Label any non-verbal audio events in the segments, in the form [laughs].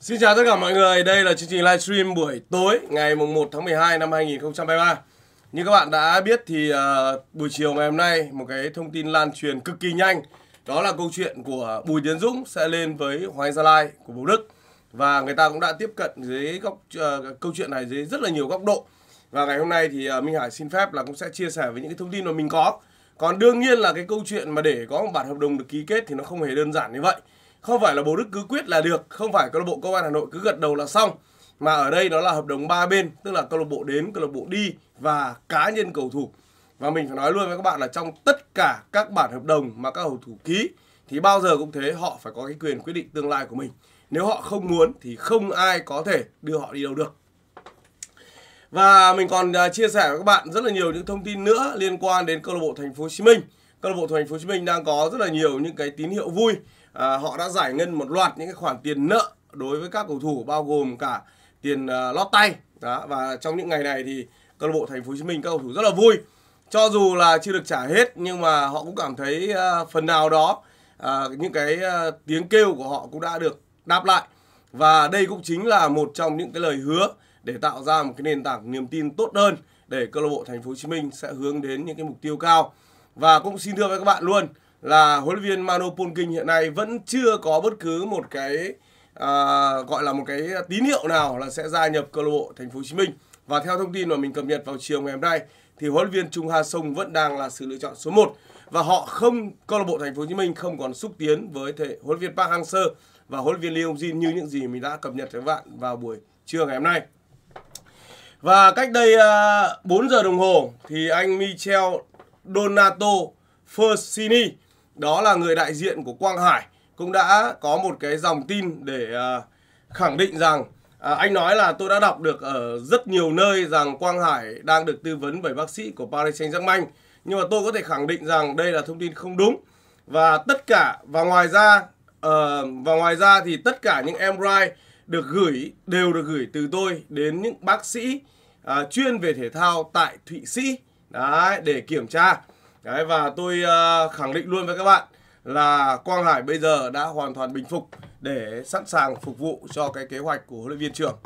Xin chào tất cả mọi người, đây là chương trình livestream buổi tối ngày mùng 1 tháng 12 năm 2023. Như các bạn đã biết thì uh, buổi chiều ngày hôm nay một cái thông tin lan truyền cực kỳ nhanh đó là câu chuyện của Bùi Tiến Dũng sẽ lên với Hoàng Gia Lai của Bầu Đức và người ta cũng đã tiếp cận dưới góc uh, câu chuyện này dưới rất là nhiều góc độ và ngày hôm nay thì uh, Minh Hải xin phép là cũng sẽ chia sẻ với những cái thông tin mà mình có còn đương nhiên là cái câu chuyện mà để có một bản hợp đồng được ký kết thì nó không hề đơn giản như vậy không phải là bộ Đức cứ quyết là được không phải câu lạc bộ công an Hà Nội cứ gật đầu là xong mà ở đây nó là hợp đồng ba bên tức là câu lạc bộ đến câu lạc bộ đi và cá nhân cầu thủ và mình phải nói luôn với các bạn là trong tất cả các bản hợp đồng mà các cầu thủ ký thì bao giờ cũng thế họ phải có cái quyền quyết định tương lai của mình nếu họ không muốn thì không ai có thể đưa họ đi đâu được và mình còn à, chia sẻ với các bạn rất là nhiều những thông tin nữa liên quan đến câu lạc bộ Thành phố Hồ Chí Minh. Câu lạc bộ Thành phố Hồ Chí Minh đang có rất là nhiều những cái tín hiệu vui à, họ đã giải ngân một loạt những cái khoản tiền nợ đối với các cầu thủ bao gồm cả tiền uh, lót tay đó và trong những ngày này thì câu lạc bộ thành phố hồ chí minh các cầu thủ rất là vui cho dù là chưa được trả hết nhưng mà họ cũng cảm thấy uh, phần nào đó uh, những cái uh, tiếng kêu của họ cũng đã được đáp lại và đây cũng chính là một trong những cái lời hứa để tạo ra một cái nền tảng niềm tin tốt hơn để câu lạc bộ thành phố hồ chí minh sẽ hướng đến những cái mục tiêu cao và cũng xin thưa với các bạn luôn là huấn luyện viên Manu Polking hiện nay vẫn chưa có bất cứ một cái à, gọi là một cái tín hiệu nào là sẽ gia nhập câu lạc bộ Thành phố Hồ Chí Minh. Và theo thông tin mà mình cập nhật vào chiều ngày hôm nay thì huấn luyện viên Trung Hà Sông vẫn đang là sự lựa chọn số 1 và họ không câu lạc bộ Thành phố Hồ Chí Minh không còn xúc tiến với thể huấn luyện viên Park Hang-seo và huấn luyện viên Lee Hong-jin như những gì mình đã cập nhật với các bạn vào buổi trưa ngày hôm nay. Và cách đây uh, à, 4 giờ đồng hồ thì anh Michel Donato Fersini đó là người đại diện của Quang Hải cũng đã có một cái dòng tin để à, khẳng định rằng à, anh nói là tôi đã đọc được ở rất nhiều nơi rằng Quang Hải đang được tư vấn bởi bác sĩ của Paris Saint-Germain. Nhưng mà tôi có thể khẳng định rằng đây là thông tin không đúng. Và tất cả và ngoài ra ờ, và ngoài ra thì tất cả những MRI được gửi đều được gửi từ tôi đến những bác sĩ à, chuyên về thể thao tại Thụy Sĩ đấy để kiểm tra. Đấy và tôi uh, khẳng định luôn với các bạn là Quang Hải bây giờ đã hoàn toàn bình phục để sẵn sàng phục vụ cho cái kế hoạch của huấn luyện viên trưởng.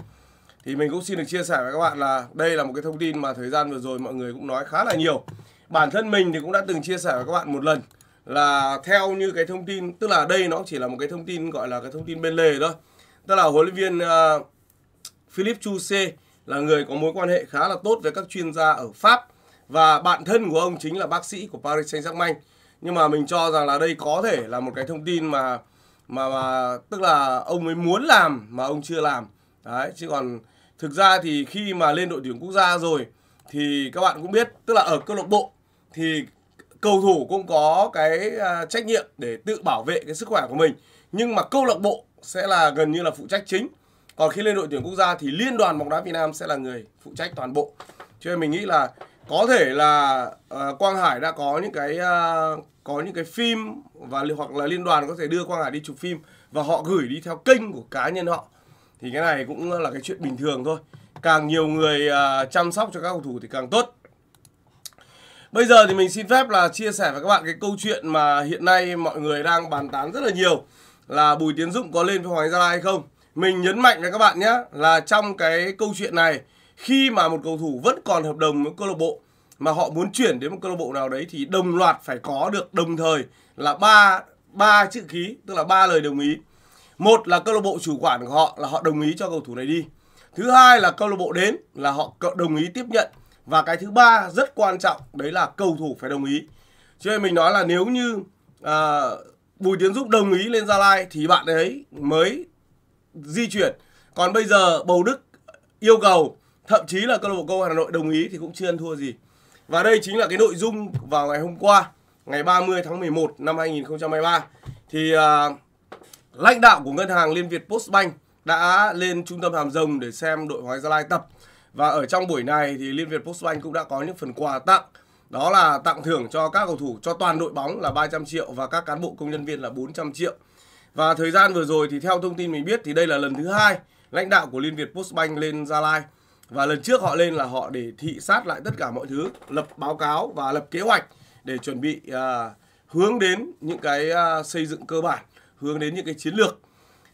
Thì mình cũng xin được chia sẻ với các bạn là đây là một cái thông tin mà thời gian vừa rồi mọi người cũng nói khá là nhiều. Bản thân mình thì cũng đã từng chia sẻ với các bạn một lần là theo như cái thông tin tức là đây nó chỉ là một cái thông tin gọi là cái thông tin bên lề thôi. Tức là huấn luyện viên uh, Philip Chu C là người có mối quan hệ khá là tốt với các chuyên gia ở Pháp và bạn thân của ông chính là bác sĩ của Paris Saint-Germain nhưng mà mình cho rằng là đây có thể là một cái thông tin mà mà mà tức là ông ấy muốn làm mà ông chưa làm đấy chứ còn thực ra thì khi mà lên đội tuyển quốc gia rồi thì các bạn cũng biết tức là ở câu lạc bộ thì cầu thủ cũng có cái à, trách nhiệm để tự bảo vệ cái sức khỏe của mình nhưng mà câu lạc bộ sẽ là gần như là phụ trách chính còn khi lên đội tuyển quốc gia thì liên đoàn bóng đá Việt Nam sẽ là người phụ trách toàn bộ cho nên mình nghĩ là có thể là uh, Quang Hải đã có những cái uh, có những cái phim và hoặc là liên đoàn có thể đưa Quang Hải đi chụp phim và họ gửi đi theo kênh của cá nhân họ thì cái này cũng là cái chuyện bình thường thôi càng nhiều người uh, chăm sóc cho các cầu thủ thì càng tốt bây giờ thì mình xin phép là chia sẻ với các bạn cái câu chuyện mà hiện nay mọi người đang bàn tán rất là nhiều là Bùi Tiến Dũng có lên với Hoàng Gia Lai hay không mình nhấn mạnh với các bạn nhé là trong cái câu chuyện này khi mà một cầu thủ vẫn còn hợp đồng với câu lạc bộ mà họ muốn chuyển đến một câu lạc bộ nào đấy thì đồng loạt phải có được đồng thời là ba ba chữ ký tức là ba lời đồng ý một là câu lạc bộ chủ quản của họ là họ đồng ý cho cầu thủ này đi thứ hai là câu lạc bộ đến là họ đồng ý tiếp nhận và cái thứ ba rất quan trọng đấy là cầu thủ phải đồng ý cho nên mình nói là nếu như à, bùi tiến dũng đồng ý lên gia lai thì bạn ấy mới di chuyển còn bây giờ bầu đức yêu cầu thậm chí là câu lạc bộ câu Hà Nội đồng ý thì cũng chưa ăn thua gì. Và đây chính là cái nội dung vào ngày hôm qua, ngày 30 tháng 11 năm 2023 thì uh, lãnh đạo của ngân hàng Liên Việt Postbank đã lên trung tâm Hàm Rồng để xem đội Hoàng Gia Lai tập. Và ở trong buổi này thì Liên Việt Postbank cũng đã có những phần quà tặng đó là tặng thưởng cho các cầu thủ cho toàn đội bóng là 300 triệu và các cán bộ công nhân viên là 400 triệu. Và thời gian vừa rồi thì theo thông tin mình biết thì đây là lần thứ hai lãnh đạo của Liên Việt Postbank lên Gia Lai và lần trước họ lên là họ để thị sát lại tất cả mọi thứ, lập báo cáo và lập kế hoạch để chuẩn bị à, hướng đến những cái à, xây dựng cơ bản, hướng đến những cái chiến lược.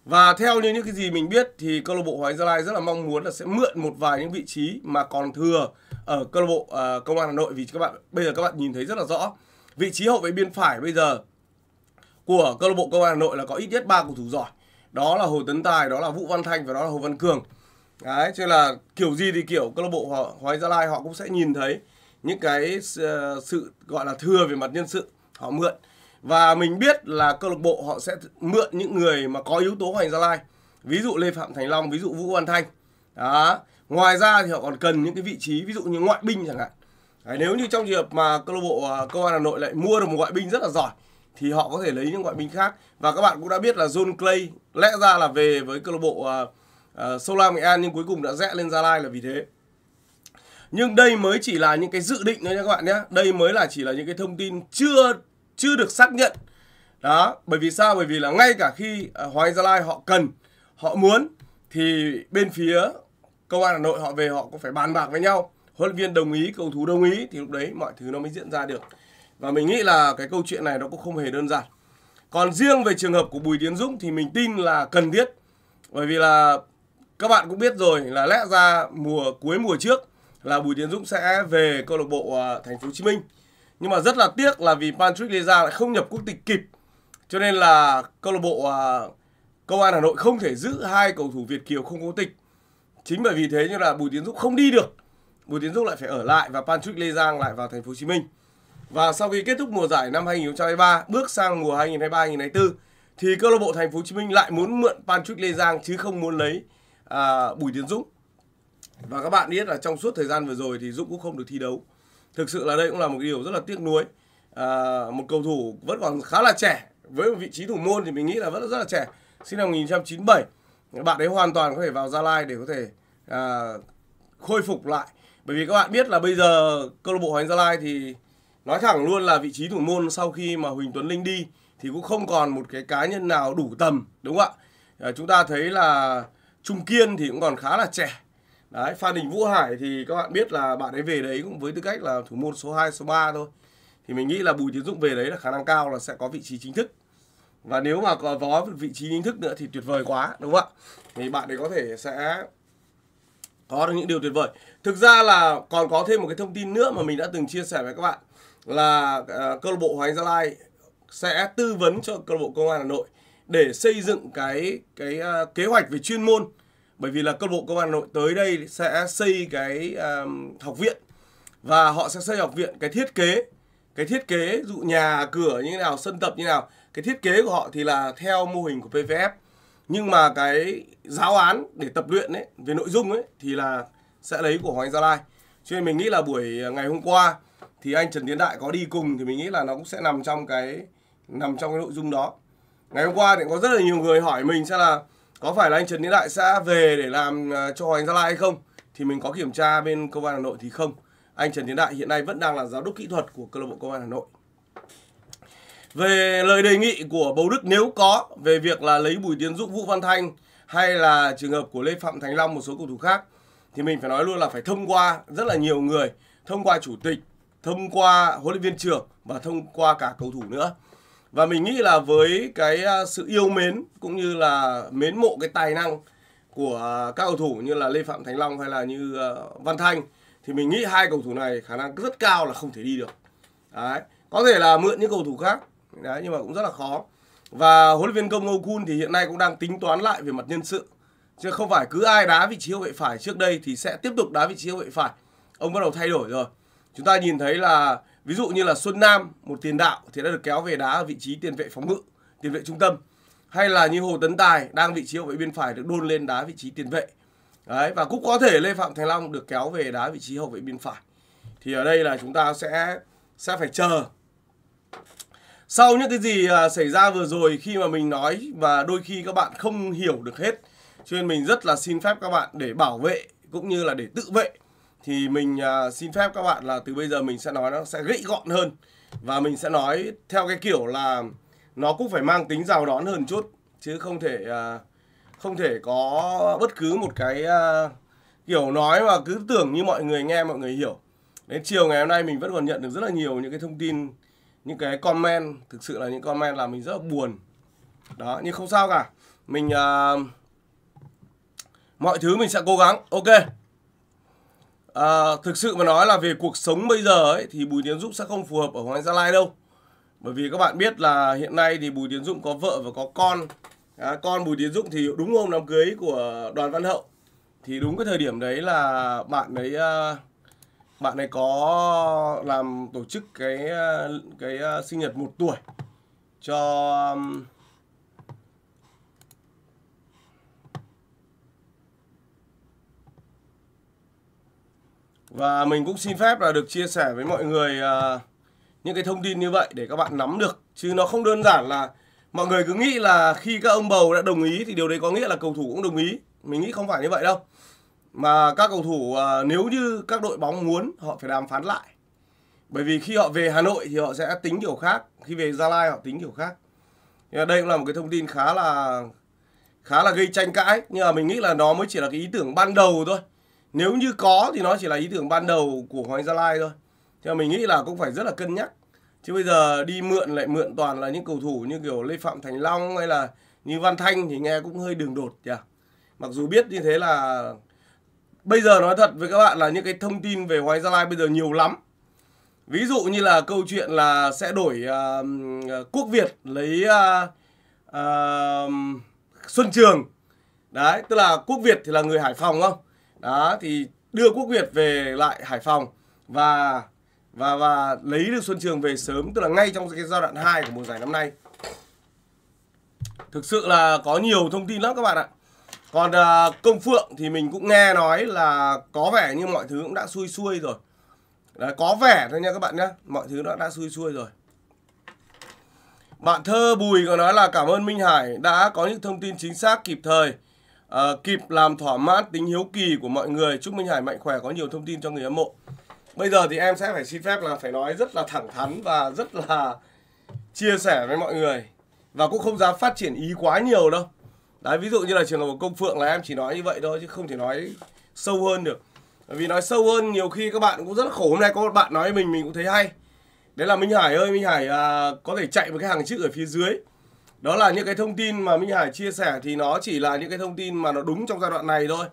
Và theo như những cái gì mình biết thì câu lạc bộ Hoàng Gia Lai rất là mong muốn là sẽ mượn một vài những vị trí mà còn thừa ở câu lạc bộ à, Công an Hà Nội vì các bạn bây giờ các bạn nhìn thấy rất là rõ. Vị trí hậu vệ biên phải bây giờ của câu lạc bộ Công an Hà Nội là có ít nhất ba cầu thủ giỏi. Đó là Hồ Tấn Tài, đó là Vũ Văn Thanh và đó là Hồ Văn Cường đấy cho nên là kiểu gì thì kiểu câu lạc bộ họ Hoài Gia Lai họ cũng sẽ nhìn thấy những cái ờ, sự gọi là thừa về mặt nhân sự họ mượn và mình biết là câu lạc bộ họ sẽ mượn những người mà có yếu tố Hoành Gia Lai ví dụ Lê Phạm Thành Long ví dụ Vũ Văn Thanh đó ngoài ra thì họ còn cần những cái vị trí ví dụ như ngoại binh chẳng hạn Đấy, nếu như trong trường hợp mà câu lạc bộ ờ, công an Hà Nội lại mua được một ngoại binh rất là giỏi thì họ có thể lấy những ngoại binh khác và các bạn cũng đã biết là John Clay lẽ ra là về với câu lạc bộ uh, uh, ờ, Solar Nghệ An nhưng cuối cùng đã rẽ lên Gia Lai là vì thế. Nhưng đây mới chỉ là những cái dự định thôi nha các bạn nhé. Đây mới là chỉ là những cái thông tin chưa chưa được xác nhận. Đó, bởi vì sao? Bởi vì là ngay cả khi uh, ờ, Hoàng Gia Lai họ cần, họ muốn thì bên phía công an Hà Nội họ về họ cũng phải bàn bạc với nhau. Huấn luyện viên đồng ý, cầu thủ đồng ý thì lúc đấy mọi thứ nó mới diễn ra được. Và mình nghĩ là cái câu chuyện này nó cũng không hề đơn giản. Còn riêng về trường hợp của Bùi Tiến Dũng thì mình tin là cần thiết. Bởi vì là các bạn cũng biết rồi là lẽ ra mùa cuối mùa trước là Bùi Tiến Dũng sẽ về câu lạc bộ à, Thành phố Hồ Chí Minh. Nhưng mà rất là tiếc là vì Patrick Leza lại không nhập quốc tịch kịp. Cho nên là câu lạc bộ à, Công an Hà Nội không thể giữ hai cầu thủ Việt kiều không quốc tịch. Chính bởi vì thế như là Bùi Tiến Dũng không đi được. Bùi Tiến Dũng lại phải ở lại và Patrick Lê Giang lại vào thành phố Hồ Chí Minh. Và sau khi kết thúc mùa giải năm 2023, bước sang mùa 2023-2024 thì câu lạc bộ thành phố Hồ Chí Minh lại muốn mượn Patrick Lê Giang chứ không muốn lấy à, Bùi Tiến Dũng và các bạn biết là trong suốt thời gian vừa rồi thì Dũng cũng không được thi đấu thực sự là đây cũng là một điều rất là tiếc nuối à, một cầu thủ vẫn còn khá là trẻ với một vị trí thủ môn thì mình nghĩ là vẫn rất là trẻ sinh năm 1997 bạn ấy hoàn toàn có thể vào Gia Lai để có thể à, khôi phục lại bởi vì các bạn biết là bây giờ câu lạc bộ Hoàng Gia Lai thì nói thẳng luôn là vị trí thủ môn sau khi mà Huỳnh Tuấn Linh đi thì cũng không còn một cái cá nhân nào đủ tầm đúng không ạ à, chúng ta thấy là Trung Kiên thì cũng còn khá là trẻ đấy Phan Đình Vũ Hải thì các bạn biết là bạn ấy về đấy cũng với tư cách là thủ môn số 2 số 3 thôi thì mình nghĩ là Bùi Tiến Dũng về đấy là khả năng cao là sẽ có vị trí chính thức và nếu mà có, có vị trí chính thức nữa thì tuyệt vời quá đúng không ạ thì bạn ấy có thể sẽ có được những điều tuyệt vời thực ra là còn có thêm một cái thông tin nữa mà mình đã từng chia sẻ với các bạn là uh, câu lạc bộ Hoàng Anh Gia Lai sẽ tư vấn cho câu lạc bộ Công an Hà Nội để xây dựng cái cái uh, kế hoạch về chuyên môn bởi vì là câu bộ công an Hà Nội tới đây sẽ xây cái uh, học viện và họ sẽ xây học viện cái thiết kế cái thiết kế dụ nhà cửa như thế nào sân tập như thế nào cái thiết kế của họ thì là theo mô hình của PVF nhưng mà cái giáo án để tập luyện ấy về nội dung ấy thì là sẽ lấy của Hoàng Gia Lai cho nên mình nghĩ là buổi à, ngày hôm qua thì anh Trần Tiến Đại có đi cùng thì mình nghĩ là nó cũng sẽ nằm trong cái nằm trong cái nội dung đó ngày hôm qua thì có rất là nhiều người hỏi mình sẽ là có phải là anh Trần Tiến Đại sẽ về để làm ờ, cho Hoàng Gia Lai hay không thì mình có kiểm tra bên công an Hà Nội thì không anh Trần Tiến Đại hiện nay vẫn đang là giáo đốc kỹ thuật của câu lạc bộ công an Hà Nội về lời đề nghị của Bầu Đức nếu có về việc là lấy Bùi Tiến Dũng Vũ Văn Thanh hay là trường hợp của Lê Phạm Thành Long một số cầu thủ khác thì mình phải nói luôn là phải thông qua rất là nhiều người thông qua chủ tịch thông qua huấn luyện viên trưởng và thông qua cả cầu thủ nữa và mình nghĩ là với cái à, sự yêu mến cũng như là mến mộ cái tài năng của các cầu thủ như là Lê Phạm Thành Long hay là như à, Văn Thanh thì mình nghĩ hai cầu thủ này khả năng rất cao là không thể đi được. Đấy, có thể là mượn những cầu thủ khác. Đấy nhưng mà cũng rất là khó. Và huấn luyện viên Công Ngô Kun thì hiện nay cũng đang tính toán lại về mặt nhân sự. Chứ không phải cứ ai đá vị trí hậu vệ phải trước đây thì sẽ tiếp tục đá vị trí hậu vệ phải. Ông bắt đầu thay đổi rồi. Chúng ta nhìn thấy là Ví dụ như là Xuân Nam, một tiền đạo thì đã được kéo về đá ở vị trí tiền vệ phóng ngự, tiền vệ trung tâm. Hay là như Hồ Tấn Tài đang vị trí hậu vệ bên phải được đôn lên đá vị trí tiền vệ. Đấy, và cũng có thể Lê Phạm Thành Long được kéo về đá vị trí hậu vệ bên phải. Thì ở đây là chúng ta sẽ sẽ phải chờ. Sau những cái gì à, xảy ra vừa rồi khi mà mình nói và đôi khi các bạn không hiểu được hết. Cho nên mình rất là xin phép các bạn để bảo vệ cũng như là để tự vệ thì mình uh, xin phép các bạn là từ bây giờ mình sẽ nói nó sẽ gãy gọn hơn và mình sẽ nói theo cái kiểu là nó cũng phải mang tính rào đón hơn chút chứ không thể uh, không thể có bất cứ một cái uh, kiểu nói mà cứ tưởng như mọi người nghe mọi người hiểu đến chiều ngày hôm nay mình vẫn còn nhận được rất là nhiều những cái thông tin những cái comment thực sự là những comment làm mình rất là buồn đó nhưng không sao cả mình uh, mọi thứ mình sẽ cố gắng ok à, thực sự mà nói là về cuộc sống bây giờ ấy, thì Bùi Tiến Dũng sẽ không phù hợp ở Hoàng Gia Lai đâu bởi vì các bạn biết là hiện nay thì Bùi Tiến Dũng có vợ và có con à, con Bùi Tiến Dũng thì đúng hôm đám cưới của Đoàn Văn Hậu thì đúng cái thời điểm đấy là bạn ấy ờ, bạn ấy có làm tổ chức cái ờ, cái sinh nhật một tuổi cho Và mình cũng xin phép là được chia sẻ với mọi người uh, những cái thông tin như vậy để các bạn nắm được. Chứ nó không đơn giản là mọi người cứ nghĩ là khi các ông bầu đã đồng ý thì điều đấy có nghĩa là cầu thủ cũng đồng ý. Mình nghĩ không phải như vậy đâu. Mà các cầu thủ uh, nếu như các đội bóng muốn họ phải đàm phán lại. Bởi vì khi họ về Hà Nội thì họ sẽ tính kiểu khác. Khi về Gia Lai họ tính kiểu khác. Nhưng đây cũng là một cái thông tin khá là khá là gây tranh cãi nhưng mà mình nghĩ là nó mới chỉ là cái ý tưởng ban đầu thôi nếu như có thì nó chỉ là ý tưởng ban đầu của Hoàng Gia Lai thôi Theo mình nghĩ là cũng phải rất là cân nhắc chứ bây giờ đi mượn lại mượn toàn là những cầu thủ như kiểu Lê Phạm Thành Long hay là như Văn Thanh thì nghe cũng hơi đường đột nhỉ mặc dù biết như thế là bây giờ nói thật với các bạn là những cái thông tin về Hoàng Gia Lai bây giờ nhiều lắm ví dụ như là câu chuyện là sẽ đổi uh, quốc Việt lấy uh, uh, Xuân Trường đấy tức là quốc Việt thì là người Hải Phòng không đó thì đưa quốc việt về lại hải phòng và và và lấy được xuân trường về sớm tức là ngay trong cái giai đoạn 2 của mùa giải năm nay thực sự là có nhiều thông tin lắm các bạn ạ còn à, công phượng thì mình cũng nghe nói là có vẻ như mọi thứ cũng đã xuôi xuôi rồi Đấy, có vẻ thôi nha các bạn nhé mọi thứ đã đã xuôi xuôi rồi bạn thơ bùi có nói là cảm ơn minh hải đã có những thông tin chính xác kịp thời à, kịp làm thỏa mãn tính hiếu kỳ của mọi người chúc minh hải mạnh khỏe có nhiều thông tin cho người hâm mộ bây giờ thì em sẽ phải xin phép là phải nói rất là thẳng thắn và rất là chia sẻ với mọi người và cũng không dám phát triển ý quá nhiều đâu đấy ví dụ như là trường hợp của công phượng là em chỉ nói như vậy thôi chứ không thể nói sâu hơn được Bởi vì nói sâu hơn nhiều khi các bạn cũng rất là khổ hôm nay có một bạn nói với mình mình cũng thấy hay đấy là minh hải ơi minh hải à, có thể chạy một cái hàng chữ ở phía dưới đó là những cái thông tin mà Minh Hải chia sẻ thì nó chỉ là những cái thông tin mà nó đúng trong giai đoạn này thôi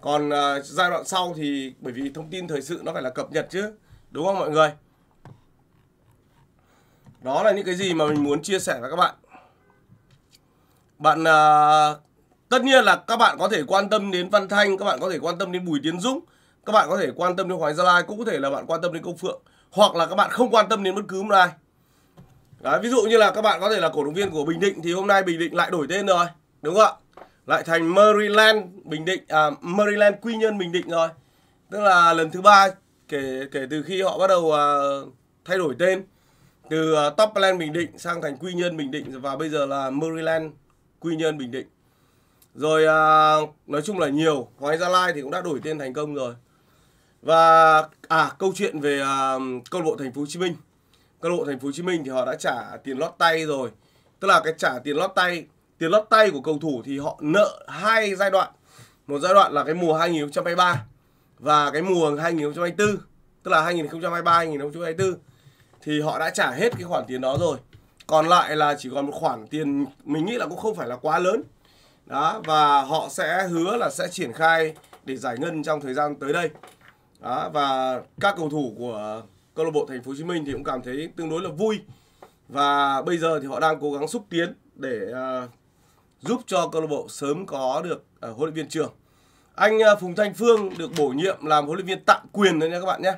còn uh, giai đoạn sau thì bởi vì thông tin thời sự nó phải là cập nhật chứ đúng không mọi người đó là những cái gì mà mình muốn chia sẻ với các bạn bạn uh, tất nhiên là các bạn có thể quan tâm đến Văn Thanh các bạn có thể quan tâm đến Bùi Tiến Dũng các bạn có thể quan tâm đến Hoàng Gia Lai cũng có thể là bạn quan tâm đến Công Phượng hoặc là các bạn không quan tâm đến bất cứ ai Đấy, ví dụ như là các bạn có thể là cổ động viên của Bình Định thì hôm nay Bình Định lại đổi tên rồi, đúng không ạ? Lại thành Maryland Bình Định à Maryland Quy Nhơn Bình Định rồi. Tức là lần thứ ba kể kể từ khi họ bắt đầu à, thay đổi tên từ à, Topland Bình Định sang thành Quy Nhơn Bình Định và bây giờ là Maryland Quy Nhơn Bình Định. Rồi à, nói chung là nhiều, Hoàng Gia Lai thì cũng đã đổi tên thành công rồi. Và à câu chuyện về à, câu lạc bộ Thành phố Hồ Chí Minh các đội thành phố Hồ Chí Minh thì họ đã trả tiền lót tay rồi tức là cái trả tiền lót tay tiền lót tay của cầu thủ thì họ nợ hai giai đoạn một giai đoạn là cái mùa 2023 và cái mùa 2024 tức là 2023 2024 thì họ đã trả hết cái khoản tiền đó rồi còn lại là chỉ còn một khoản tiền mình nghĩ là cũng không phải là quá lớn đó và họ sẽ hứa là sẽ triển khai để giải ngân trong thời gian tới đây đó và các cầu thủ của câu lạc bộ Thành phố Hồ Chí Minh thì cũng cảm thấy tương đối là vui và bây giờ thì họ đang cố gắng xúc tiến để uh, giúp cho câu lạc bộ sớm có được uh, huấn luyện viên trưởng. Anh uh, Phùng Thanh Phương được bổ nhiệm làm huấn luyện viên tạm quyền đấy nha các bạn nhé.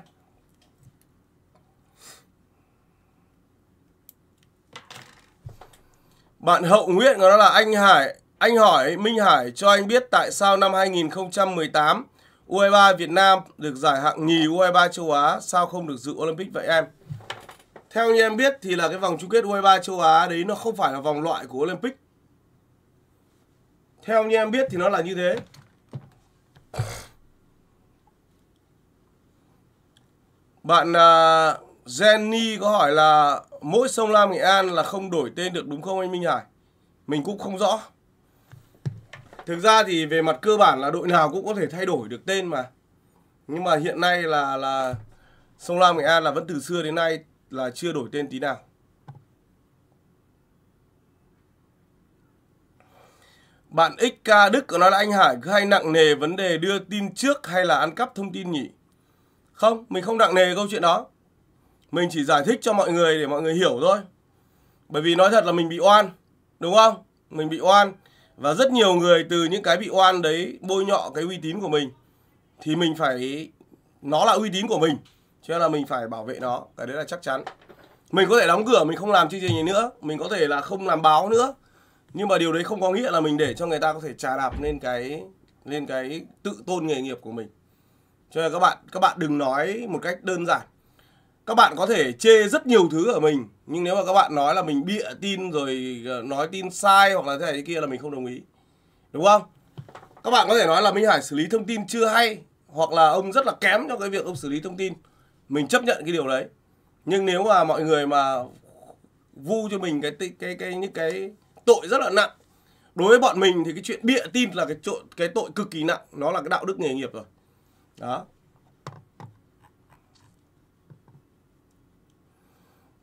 Bạn Hậu Nguyễn của nó là anh Hải, anh hỏi Minh Hải cho anh biết tại sao năm 2018 U23 e Việt Nam được giải hạng nhì U23 e châu Á sao không được dự Olympic vậy em? Theo như em biết thì là cái vòng chung kết U23 e châu Á đấy nó không phải là vòng loại của Olympic. Theo như em biết thì nó là như thế. Bạn uh, Jenny có hỏi là mỗi sông Lam Nghệ An là không đổi tên được đúng không anh Minh Hải? Mình cũng không rõ. Thực ra thì về mặt cơ bản là đội nào cũng có thể thay đổi được tên mà. Nhưng mà hiện nay là là Sông Lam Nghệ An là vẫn từ xưa đến nay là chưa đổi tên tí nào. Bạn XK Đức có nói là anh Hải cứ hay nặng nề vấn đề đưa tin trước hay là ăn cắp thông tin nhỉ? Không, mình không nặng nề câu chuyện đó. Mình chỉ giải thích cho mọi người để mọi người hiểu thôi. Bởi vì nói thật là mình bị oan, đúng không? Mình bị oan và rất nhiều người từ những cái bị oan đấy bôi nhọ cái uy tín của mình thì mình phải nó là uy tín của mình cho nên là mình phải bảo vệ nó cái đấy là chắc chắn mình có thể đóng cửa mình không làm chương trình này nữa mình có thể là không làm báo nữa nhưng mà điều đấy không có nghĩa là mình để cho người ta có thể trà đạp lên cái lên cái tự tôn nghề nghiệp của mình cho nên các bạn các bạn đừng nói một cách đơn giản các bạn có thể chê rất nhiều thứ ở mình nhưng nếu mà các bạn nói là mình bịa tin rồi ờ, nói tin sai hoặc là thế này thế kia là mình không đồng ý đúng không các bạn có thể nói là minh hải xử lý thông tin chưa hay hoặc là ông rất là kém trong cái việc ông xử lý thông tin mình chấp nhận cái điều đấy nhưng nếu mà mọi người mà vu cho mình cái cái cái, cái những cái tội rất là nặng đối với bọn mình thì cái chuyện bịa tin là cái tội cái tội cực kỳ nặng nó là cái đạo đức nghề nghiệp rồi đó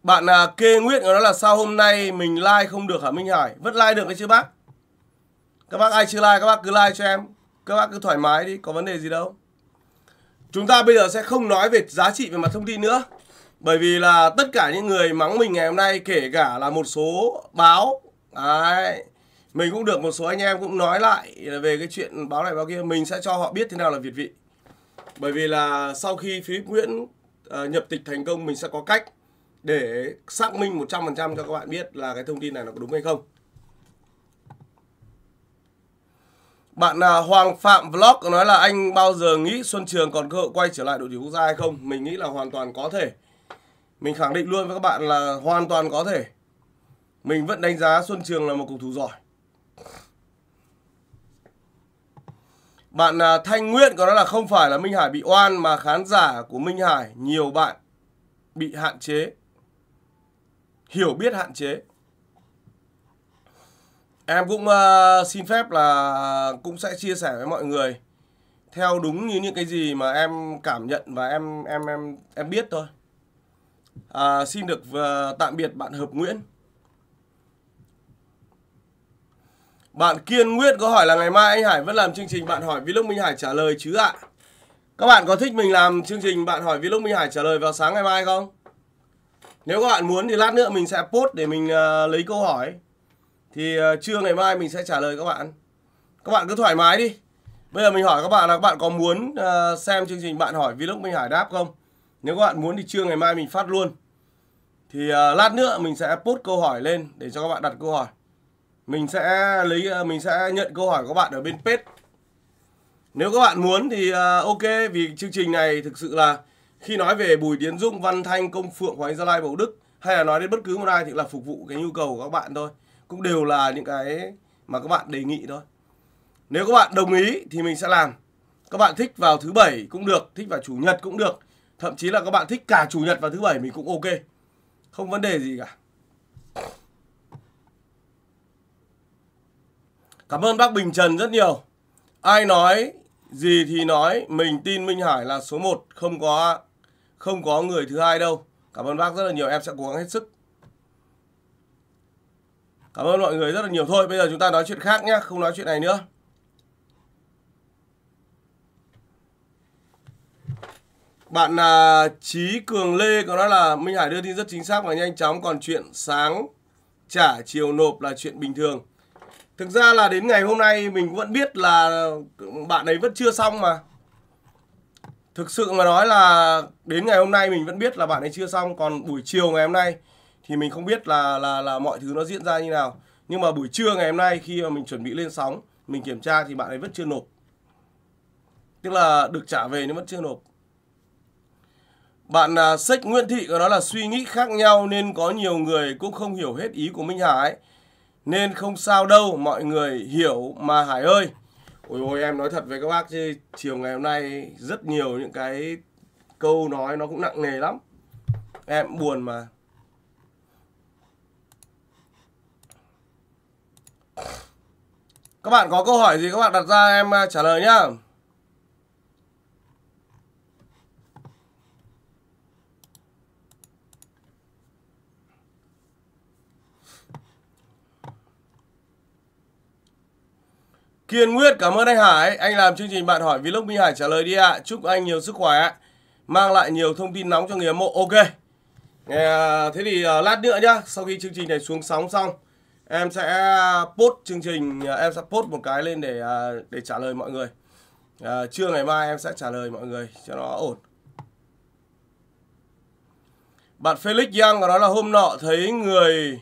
Bạn à, Kê Nguyễn nói là sao hôm nay mình like không được hả Minh Hải? Vẫn like được đấy chứ bác. Các bác ai chưa like các bác cứ like cho em. Các bác cứ thoải mái đi, có vấn đề gì đâu. Chúng ta bây giờ sẽ không nói về giá trị về mặt thông tin nữa. Bởi vì là tất cả những người mắng mình ngày hôm nay kể cả là một số báo đấy, Mình cũng được một số anh em cũng nói lại về cái chuyện báo này báo kia Mình sẽ cho họ biết thế nào là Việt vị Bởi vì là sau khi Philip Nguyễn uh, nhập tịch thành công mình sẽ có cách để xác minh 100% cho các bạn biết là cái thông tin này nó có đúng hay không. Bạn à, Hoàng Phạm Vlog nói là anh bao giờ nghĩ Xuân Trường còn cơ hội quay trở lại đội tuyển quốc gia hay không? Mình nghĩ là hoàn toàn có thể. Mình khẳng định luôn với các bạn là hoàn toàn có thể. Mình vẫn đánh giá Xuân Trường là một cầu thủ giỏi. Bạn à, Thanh Nguyễn có nói là không phải là Minh Hải bị oan mà khán giả của Minh Hải nhiều bạn bị hạn chế hiểu biết hạn chế em cũng uh, xin phép là cũng sẽ chia sẻ với mọi người theo đúng như những cái gì mà em cảm nhận và em em em em biết thôi à, xin được uh, tạm biệt bạn hợp nguyễn bạn kiên nguyệt có hỏi là ngày mai anh hải vẫn làm chương trình bạn hỏi vlog minh hải trả lời chứ ạ các bạn có thích mình làm chương trình bạn hỏi vlog minh hải trả lời vào sáng ngày mai không nếu các bạn muốn thì lát nữa mình sẽ post để mình uh, lấy câu hỏi. Thì uh, trưa ngày mai mình sẽ trả lời các bạn. Các bạn cứ thoải mái đi. Bây giờ mình hỏi các bạn là các bạn có muốn uh, xem chương trình bạn hỏi vlog Minh Hải đáp không? Nếu các bạn muốn thì trưa ngày mai mình phát luôn. Thì uh, lát nữa mình sẽ post câu hỏi lên để cho các bạn đặt câu hỏi. Mình sẽ lấy uh, mình sẽ nhận câu hỏi của các bạn ở bên page. Nếu các bạn muốn thì uh, ok vì chương trình này thực sự là khi nói về Bùi Tiến Dung, Văn Thanh, Công Phượng, hoặc Anh Gia Lai, Bảo Đức hay là nói đến bất cứ một ai thì là phục vụ cái nhu cầu của các bạn thôi. Cũng đều là những cái mà các bạn đề nghị thôi. Nếu các bạn đồng ý thì mình sẽ làm. Các bạn thích vào thứ bảy cũng được, thích vào chủ nhật cũng được. Thậm chí là các bạn thích cả chủ nhật và thứ bảy mình cũng ok. Không vấn đề gì cả. Cảm ơn bác Bình Trần rất nhiều. Ai nói gì thì nói, mình tin Minh Hải là số 1, không có không có người thứ hai đâu cảm ơn bác rất là nhiều em sẽ cố gắng hết sức cảm ơn mọi người rất là nhiều thôi bây giờ chúng ta nói chuyện khác nhé không nói chuyện này nữa bạn là trí cường lê có nói là minh hải đưa tin rất chính xác và nhanh chóng còn chuyện sáng trả chiều nộp là chuyện bình thường thực ra là đến ngày hôm nay mình vẫn biết là bạn ấy vẫn chưa xong mà thực sự mà nói là đến ngày hôm nay mình vẫn biết là bạn ấy chưa xong còn buổi chiều ngày hôm nay thì mình không biết là là là mọi thứ nó diễn ra như nào nhưng mà buổi trưa ngày hôm nay khi mà mình chuẩn bị lên sóng mình kiểm tra thì bạn ấy vẫn chưa nộp tức là được trả về nhưng vẫn chưa nộp bạn à, sách Nguyễn Thị có nói là suy nghĩ khác nhau nên có nhiều người cũng không hiểu hết ý của Minh Hải nên không sao đâu mọi người hiểu mà Hải ơi Ôi ôi em nói thật với các bác chứ chiều ngày hôm nay rất nhiều những cái câu nói nó cũng nặng nề lắm. Em buồn mà. Các bạn có câu hỏi gì các bạn đặt ra em à, trả lời nhá. Kiên Nguyệt cảm ơn anh Hải, anh làm chương trình bạn hỏi vlog Minh Hải trả lời đi ạ. À. Chúc anh nhiều sức khỏe, mang lại nhiều thông tin nóng cho người hâm mộ. Ok. À, thế thì à, lát nữa nhá, sau khi chương trình này xuống sóng xong, em sẽ post chương trình à, em sẽ post một cái lên để để trả lời mọi người. trưa ngày mai em sẽ trả lời mọi người cho nó ổn. Bạn Felix Yang nói là hôm nọ thấy người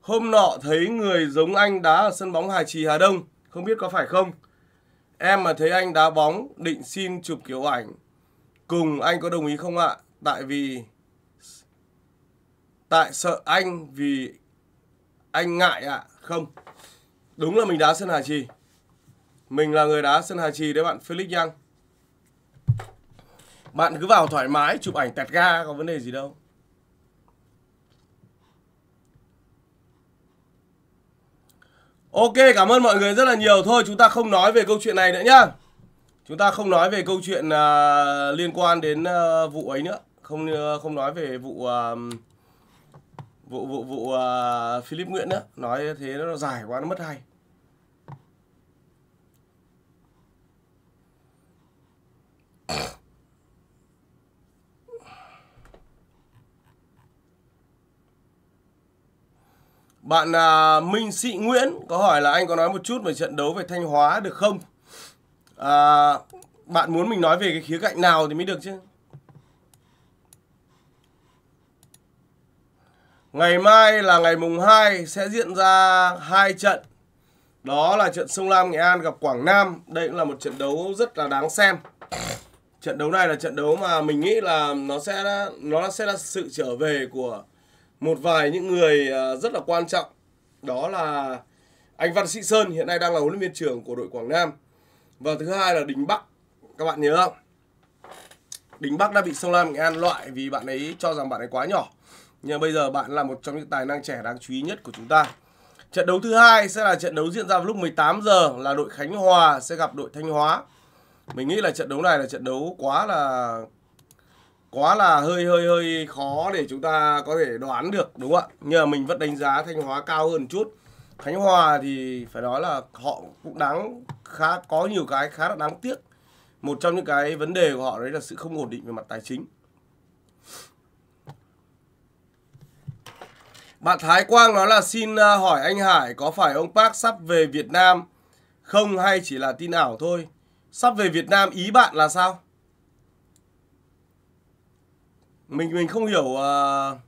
hôm nọ thấy người giống anh đá ở sân bóng Hải Trì Hà Đông không biết có phải không. Em mà thấy anh đá bóng định xin chụp kiểu ảnh cùng anh có đồng ý không ạ? Tại vì tại sợ anh vì anh ngại ạ. À? Không. Đúng là mình đá sân Hà Trì. Mình là người đá sân Hà Trì đấy bạn Felix Yang. Bạn cứ vào thoải mái chụp ảnh tẹt ga có vấn đề gì đâu. Ok cảm ơn mọi người rất là nhiều Thôi chúng ta không nói về câu chuyện này nữa nhá Chúng ta không nói về câu chuyện uh, liên quan đến uh, vụ ấy nữa Không uh, không nói về vụ uh, vụ vụ vụ uh, Philip Nguyễn nữa Nói thế nó dài quá nó mất hay Bạn à, Minh Sĩ Nguyễn có hỏi là anh có nói một chút về trận đấu về Thanh Hóa được không? À, bạn muốn mình nói về cái khía cạnh nào thì mới được chứ? Ngày mai là ngày mùng 2 sẽ diễn ra hai trận. Đó là trận Sông Lam Nghệ An gặp Quảng Nam. Đây cũng là một trận đấu rất là đáng xem. Trận đấu này là trận đấu mà mình nghĩ là nó sẽ nó sẽ là sự trở về của một vài những người à, rất là quan trọng đó là anh Văn Sĩ Sơn hiện nay đang là huấn luyện viên trưởng của đội Quảng Nam và thứ hai là Đình Bắc các bạn nhớ không Đình Bắc đã bị Sông Lam Nghệ An loại vì bạn ấy cho rằng bạn ấy quá nhỏ nhưng bây giờ bạn là một trong những tài năng trẻ đáng chú ý nhất của chúng ta trận đấu thứ hai sẽ là trận đấu diễn ra vào lúc 18 giờ là đội Khánh Hòa sẽ gặp đội Thanh Hóa mình nghĩ là trận đấu này là trận đấu quá là quá là hơi hơi hơi khó để chúng ta có thể đoán được đúng không ạ nhưng mà mình vẫn đánh giá thanh hóa cao hơn chút khánh hòa thì phải nói là họ cũng đáng khá có nhiều cái khá là đáng tiếc một trong những cái vấn đề của họ đấy là sự không ổn định về mặt tài chính bạn thái quang nói là xin à, hỏi anh hải có phải ông park sắp về việt nam không hay chỉ là tin ảo thôi sắp về việt nam ý bạn là sao mình mình không hiểu uh,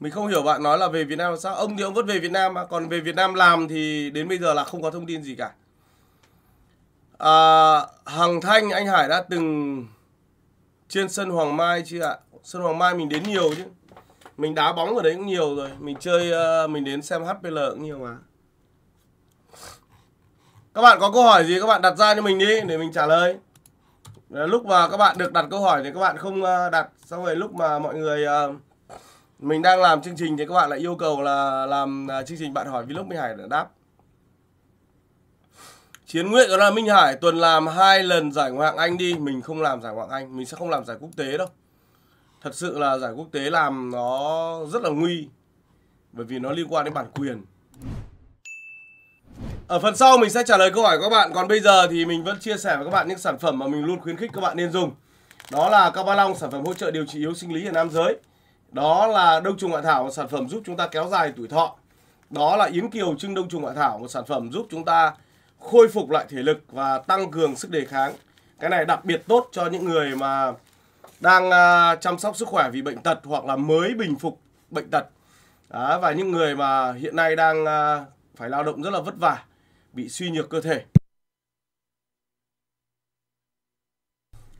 mình không hiểu bạn nói là về Việt Nam là sao ông thì ông vẫn về Việt Nam mà còn về Việt Nam làm thì đến bây giờ là không có thông tin gì cả à, Hằng Thanh anh Hải đã từng trên sân Hoàng Mai chưa ạ sân Hoàng Mai mình đến nhiều chứ mình đá bóng ở đấy cũng nhiều rồi mình chơi uh, mình đến xem HPL cũng nhiều mà các bạn có câu hỏi gì các bạn đặt ra cho mình đi để mình trả lời Ờ, lúc mà các bạn được đặt câu hỏi thì các bạn không ờ, đặt xong rồi lúc mà mọi người ờ, mình đang làm chương trình thì các bạn lại yêu cầu là làm chương trình bạn hỏi vlog Minh Hải để đáp Chiến Nguyễn đó là Minh Hải tuần làm hai lần giải ngoại hạng Anh đi mình không làm giải ngoại hạng Anh mình sẽ không làm giải quốc tế đâu thật sự là giải quốc tế làm nó rất là nguy bởi vì nó liên quan đến bản quyền ở phần sau mình sẽ trả lời câu hỏi của các bạn Còn bây giờ thì mình vẫn chia sẻ với các bạn những sản phẩm mà mình luôn khuyến khích các bạn nên dùng Đó là cao ba long sản phẩm hỗ trợ điều trị yếu sinh lý ở nam giới Đó là đông trùng hạ thảo một sản phẩm giúp chúng ta kéo dài tuổi thọ Đó là yến kiều trưng đông trùng hạ thảo một sản phẩm giúp chúng ta khôi phục lại thể lực và tăng cường sức đề kháng Cái này đặc biệt tốt cho những người mà đang à, chăm sóc sức khỏe vì bệnh tật hoặc là mới bình phục bệnh tật Đó, và những người mà hiện nay đang à, phải lao động rất là vất vả bị suy nhược cơ thể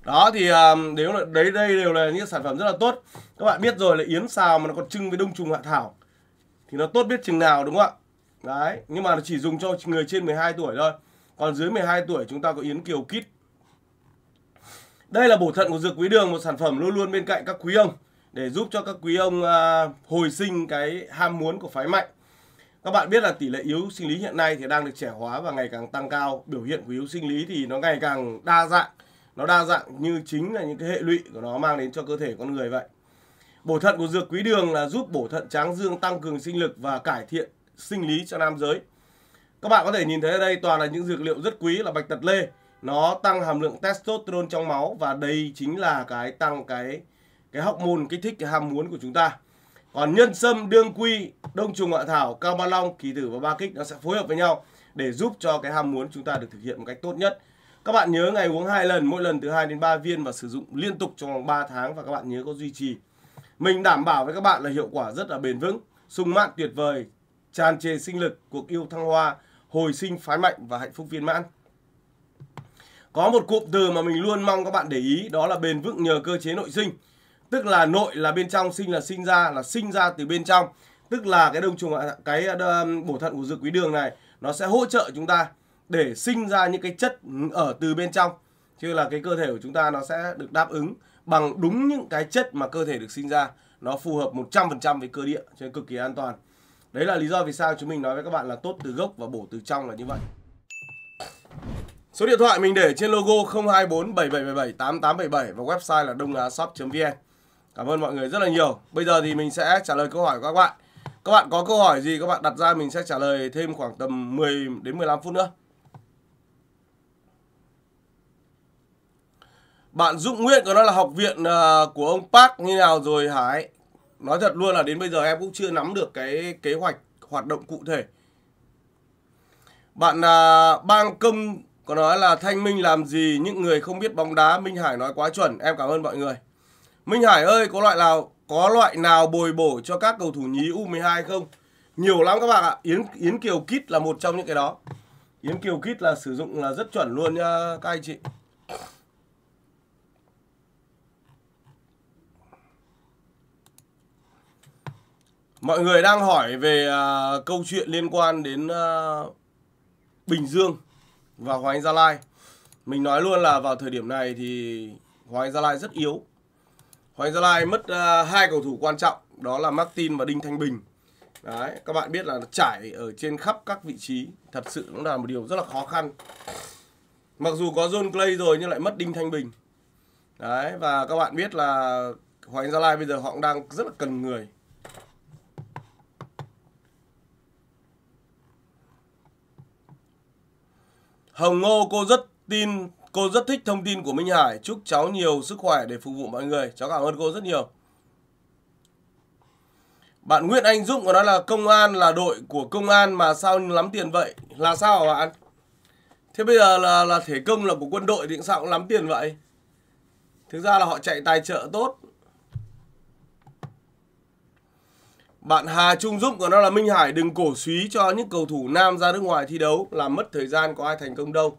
đó thì à, nếu là đấy đây đều là những sản phẩm rất là tốt các bạn biết rồi là yến xào mà nó còn trưng với đông trùng hạ thảo thì nó tốt biết chừng nào đúng không ạ đấy nhưng mà nó chỉ dùng cho người trên 12 tuổi thôi còn dưới 12 tuổi chúng ta có yến kiều kít đây là bổ thận của dược quý đường một sản phẩm luôn luôn bên cạnh các quý ông để giúp cho các quý ông uh, hồi sinh cái ham muốn của phái mạnh các bạn biết là tỷ lệ yếu sinh lý hiện nay thì đang được trẻ hóa và ngày càng tăng cao. Biểu hiện của yếu sinh lý thì nó ngày càng đa dạng. Nó đa dạng như chính là những cái hệ lụy của nó mang đến cho cơ thể con người vậy. Bổ thận của dược quý đường là giúp bổ thận tráng dương tăng cường sinh lực và cải thiện sinh lý cho nam giới. Các bạn có thể nhìn thấy ở đây toàn là những dược liệu rất quý là bạch tật lê. Nó tăng hàm lượng testosterone trong máu và đây chính là cái tăng cái cái hormone kích thích cái ham muốn của chúng ta còn nhân sâm đương quy đông trùng hạ thảo cao ba long kỳ tử và ba kích nó sẽ phối hợp với nhau để giúp cho cái ham muốn chúng ta được thực hiện một cách tốt nhất các bạn nhớ ngày uống hai lần mỗi lần từ 2 đến 3 viên và sử dụng liên tục trong vòng 3 tháng và các bạn nhớ có duy trì mình đảm bảo với các bạn là hiệu quả rất là bền vững sung mãn tuyệt vời tràn trề sinh lực cuộc yêu thăng hoa hồi sinh phái mạnh và hạnh phúc viên mãn có một cụm từ mà mình luôn mong các bạn để ý đó là bền vững nhờ cơ chế nội sinh tức là nội là bên trong sinh là sinh ra là sinh ra từ bên trong tức là cái đông trùng cái um, bổ thận của dược quý đường này nó sẽ hỗ trợ chúng ta để sinh ra những cái chất ở từ bên trong chứ là cái cơ thể của chúng ta nó sẽ được đáp ứng bằng đúng những cái chất mà cơ thể được sinh ra nó phù hợp 100% với cơ địa cho nên cực kỳ an toàn đấy là lý do vì sao chúng mình nói với các bạn là tốt từ gốc và bổ từ trong là như vậy số điện thoại mình để trên logo 024 7777 8877 và website là đông á shop vn Cảm ơn mọi người rất là nhiều. Bây giờ thì mình sẽ trả lời câu hỏi của các bạn. Các bạn có câu hỏi gì các bạn đặt ra mình sẽ trả lời thêm khoảng tầm 10 đến 15 phút nữa. Bạn Dũng Nguyễn có nói là học viện à, của ông Park như nào rồi Hải? Nói thật luôn là đến bây giờ em cũng chưa nắm được cái kế hoạch hoạt động cụ thể. Bạn à, Bang Công có nói là Thanh Minh làm gì những người không biết bóng đá Minh Hải nói quá chuẩn. Em cảm ơn mọi người. Minh Hải ơi, có loại nào có loại nào bồi bổ cho các cầu thủ nhí U12 không? Nhiều lắm các bạn ạ. Yến Yến Kiều Kit là một trong những cái đó. Yến Kiều Kit là sử dụng là rất chuẩn luôn nha các anh chị. Mọi người đang hỏi về uh, câu chuyện liên quan đến uh, Bình Dương và Hoàng Anh Gia Lai. Mình nói luôn là vào thời điểm này thì Hoàng Anh Gia Lai rất yếu Hoàng Gia Lai mất ờ, hai cầu thủ quan trọng đó là Martin và Đinh Thanh Bình. Đấy, các bạn biết là trải ở trên khắp các vị trí, thật sự cũng là một điều rất là khó khăn. Mặc dù có John Clay rồi nhưng lại mất Đinh Thanh Bình. Đấy và các bạn biết là Hoàng Gia Lai bây giờ họ cũng đang rất là cần người. Hồng Ngô cô rất tin Cô rất thích thông tin của Minh Hải, chúc cháu nhiều sức khỏe để phục vụ mọi người. Cháu cảm ơn cô rất nhiều. Bạn Nguyễn Anh Dũng có nói là công an là đội của công an mà sao lắm tiền vậy? Là sao hả bạn? Thế bây giờ là, là thể công là của quân đội thì sao cũng lắm tiền vậy? Thực ra là họ chạy tài trợ tốt. Bạn Hà Trung Dũng của nó là Minh Hải đừng cổ suý cho những cầu thủ nam ra nước ngoài thi đấu làm mất thời gian có ai thành công đâu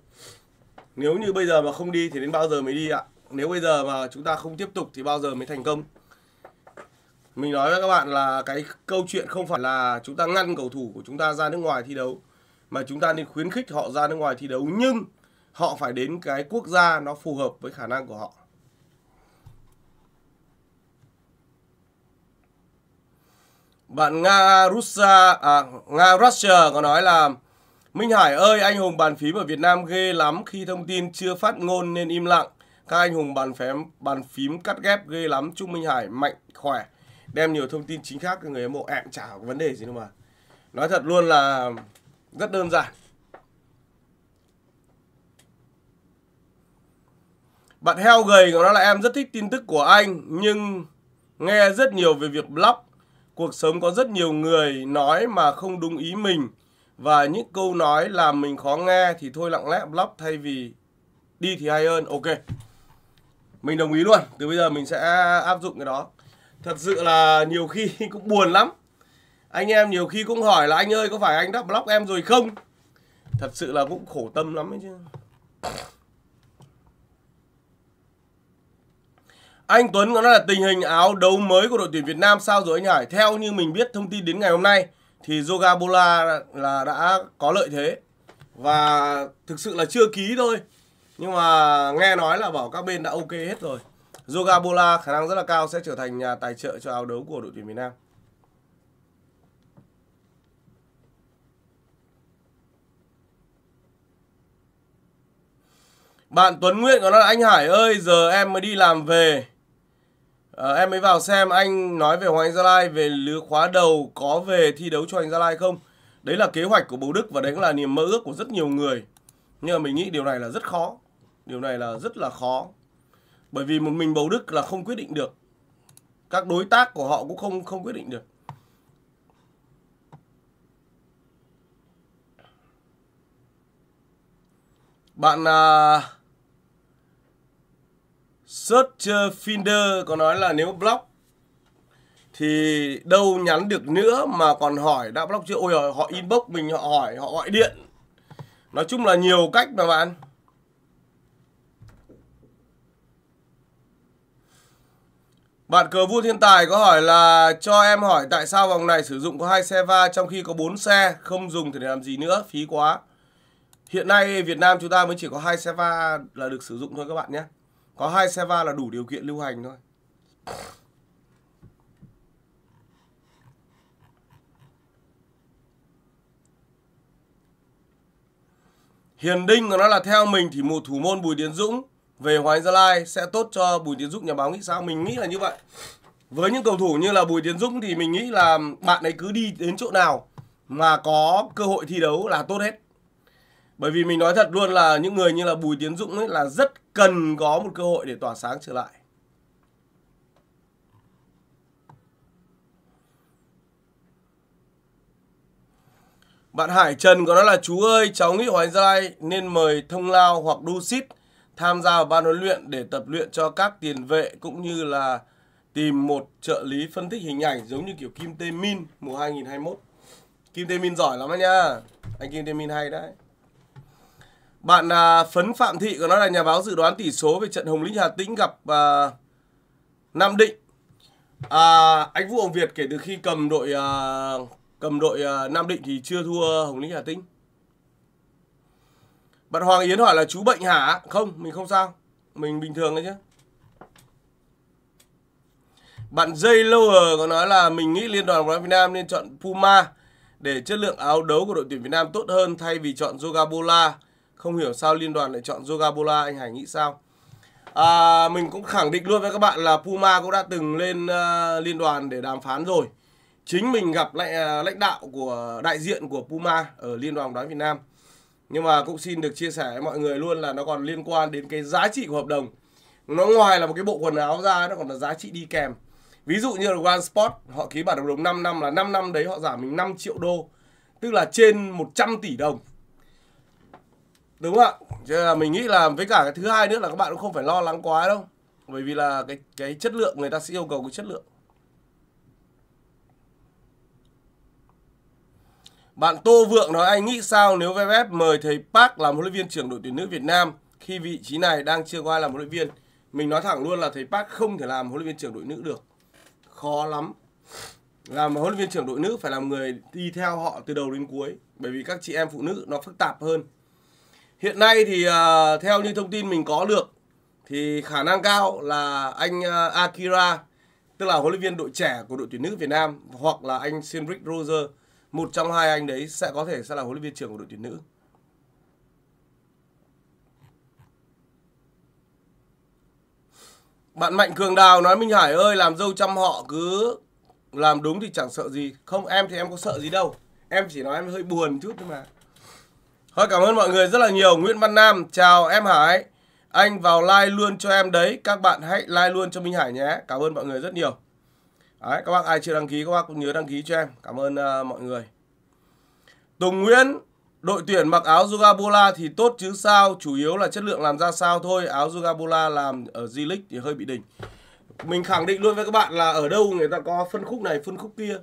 nếu như bây giờ mà không đi thì đến bao giờ mới đi ạ nếu bây giờ mà chúng ta không tiếp tục thì bao giờ mới thành công mình nói với các bạn là cái câu chuyện không phải là chúng ta ngăn cầu thủ của chúng ta ra nước ngoài thi đấu mà chúng ta nên khuyến khích họ ra nước ngoài thi đấu nhưng họ phải đến cái quốc gia nó phù hợp với khả năng của họ bạn nga russia à, nga russia có nói là Minh Hải ơi, anh hùng bàn phím ở Việt Nam ghê lắm khi thông tin chưa phát ngôn nên im lặng. Các anh hùng bàn phím bàn phím cắt ghép ghê lắm. Chúc Minh Hải mạnh khỏe. Đem nhiều thông tin chính xác cho người hâm mộ em chả có vấn đề gì đâu mà. Nói thật luôn là rất đơn giản. Bạn heo gầy của nó là em rất thích tin tức của anh nhưng nghe rất nhiều về việc blog. Cuộc sống có rất nhiều người nói mà không đúng ý mình và những câu nói làm mình khó nghe thì thôi lặng lẽ block thay vì đi thì hay hơn ok mình đồng ý luôn từ bây giờ mình sẽ áp dụng cái đó thật sự là nhiều khi [laughs] cũng buồn lắm anh em nhiều khi cũng hỏi là anh ơi có phải anh đã block em rồi không thật sự là cũng khổ tâm lắm ấy chứ Anh Tuấn có nói là tình hình áo đấu mới của đội tuyển Việt Nam sao rồi anh Hải? Theo như mình biết thông tin đến ngày hôm nay thì Joga Bola là đã có lợi thế và thực sự là chưa ký thôi nhưng mà nghe nói là bảo các bên đã ok hết rồi Joga Bola khả năng rất là cao sẽ trở thành nhà tài trợ cho áo đấu của đội tuyển Việt Nam Bạn Tuấn Nguyễn có nói là anh Hải ơi giờ em mới đi làm về À, em mới vào xem anh nói về Hoàng Anh Gia Lai về lứa khóa đầu có về thi đấu cho Hoàng Gia Lai không? Đấy là kế hoạch của Bầu Đức và đấy cũng là niềm mơ ước của rất nhiều người. Nhưng mà mình nghĩ điều này là rất khó. Điều này là rất là khó. Bởi vì một mình Bầu Đức là không quyết định được. Các đối tác của họ cũng không không quyết định được. Bạn à, Search Finder có nói là nếu block thì đâu nhắn được nữa mà còn hỏi đã block chưa ôi rồi họ inbox mình họ hỏi họ gọi điện nói chung là nhiều cách mà bạn bạn cờ vua thiên tài có hỏi là cho em hỏi tại sao vòng này sử dụng có hai xe va trong khi có bốn xe không dùng thì để làm gì nữa phí quá hiện nay việt nam chúng ta mới chỉ có hai xe va là được sử dụng thôi các bạn nhé có hai xe va là đủ điều kiện lưu hành thôi Hiền Đinh của nó là theo mình thì một thủ môn Bùi Tiến Dũng về Hoài Gia Lai sẽ tốt cho Bùi Tiến Dũng nhà báo nghĩ sao? Mình nghĩ là như vậy. Với những cầu thủ như là Bùi Tiến Dũng thì mình nghĩ là bạn ấy cứ đi đến chỗ nào mà có cơ hội thi đấu là tốt hết bởi vì mình nói thật luôn là những người như là Bùi Tiến Dũng ấy là rất cần có một cơ hội để tỏa sáng trở lại Bạn Hải Trần có nói là chú ơi cháu nghĩ Hoàng Gia Lai nên mời Thông Lao hoặc Đu Xít tham gia vào ban huấn luyện để tập luyện cho các tiền vệ cũng như là tìm một trợ lý phân tích hình ảnh giống như kiểu Kim Tê Min mùa 2021. Kim Tê Min giỏi lắm anh nha. Anh Kim Tê Min hay đấy. Bạn à, Phấn Phạm Thị của nó là nhà báo dự đoán tỷ số về trận Hồng Lĩnh Hà Tĩnh gặp à, Nam Định. À, anh Vũ Hồng Việt kể từ khi cầm đội à, cầm đội à, Nam Định thì chưa thua Hồng Lĩnh Hà Tĩnh. Bạn Hoàng Yến hỏi là chú bệnh hả? Không, mình không sao. Mình bình thường đấy chứ. Bạn dây Lower có nói là mình nghĩ Liên đoàn bóng đá Việt Nam nên chọn Puma để chất lượng áo đấu của đội tuyển Việt Nam tốt hơn thay vì chọn Jogabola. Bola không hiểu sao liên đoàn lại chọn Joga Bola anh Hải nghĩ sao? À, mình cũng khẳng định luôn với các bạn là Puma cũng đã từng lên uh, liên đoàn để đàm phán rồi. Chính mình gặp lại uh, lãnh đạo của đại diện của Puma ở Liên đoàn bóng đá Việt Nam. Nhưng mà cũng xin được chia sẻ với mọi người luôn là nó còn liên quan đến cái giá trị của hợp đồng. Nó ngoài là một cái bộ quần áo ra nó còn là giá trị đi kèm. Ví dụ như là One Sport họ ký bản hợp đồng 5 năm là 5 năm đấy họ giảm mình 5 triệu đô. Tức là trên 100 tỷ đồng đúng ạ cho là mình nghĩ là với cả cái thứ hai nữa là các bạn cũng không phải lo lắng quá đâu bởi vì là cái cái chất lượng người ta sẽ yêu cầu cái chất lượng Bạn Tô Vượng nói anh nghĩ sao nếu VFF mời thầy Park làm huấn luyện viên trưởng đội tuyển nữ Việt Nam khi vị trí này đang chưa qua làm huấn luyện viên. Mình nói thẳng luôn là thầy Park không thể làm huấn luyện viên trưởng đội nữ được. Khó lắm. Làm huấn luyện viên trưởng đội nữ phải làm người đi theo họ từ đầu đến cuối. Bởi vì các chị em phụ nữ nó phức tạp hơn. Hiện nay thì uh, theo như thông tin mình có được thì khả năng cao là anh uh, Akira tức là huấn luyện viên đội trẻ của đội tuyển nữ Việt Nam hoặc là anh Cedric Roger một trong hai anh đấy sẽ có thể sẽ là huấn luyện viên trưởng của đội tuyển nữ. Bạn Mạnh Cường Đào nói Minh Hải ơi làm dâu chăm họ cứ làm đúng thì chẳng sợ gì. Không em thì em có sợ gì đâu. Em chỉ nói em hơi buồn chút thôi mà. Thôi cảm ơn mọi người rất là nhiều. Nguyễn Văn Nam, chào em Hải. Anh vào like luôn cho em đấy. Các bạn hãy like luôn cho Minh Hải nhé. Cảm ơn mọi người rất nhiều. Đấy, các bác ai chưa đăng ký các bác cũng nhớ đăng ký cho em. Cảm ơn uh, mọi người. Tùng Nguyễn, đội tuyển mặc áo Juga thì tốt chứ sao? Chủ yếu là chất lượng làm ra sao thôi. Áo Juga làm ở g thì hơi bị đỉnh. Mình khẳng định luôn với các bạn là ở đâu người ta có phân khúc này, phân khúc kia.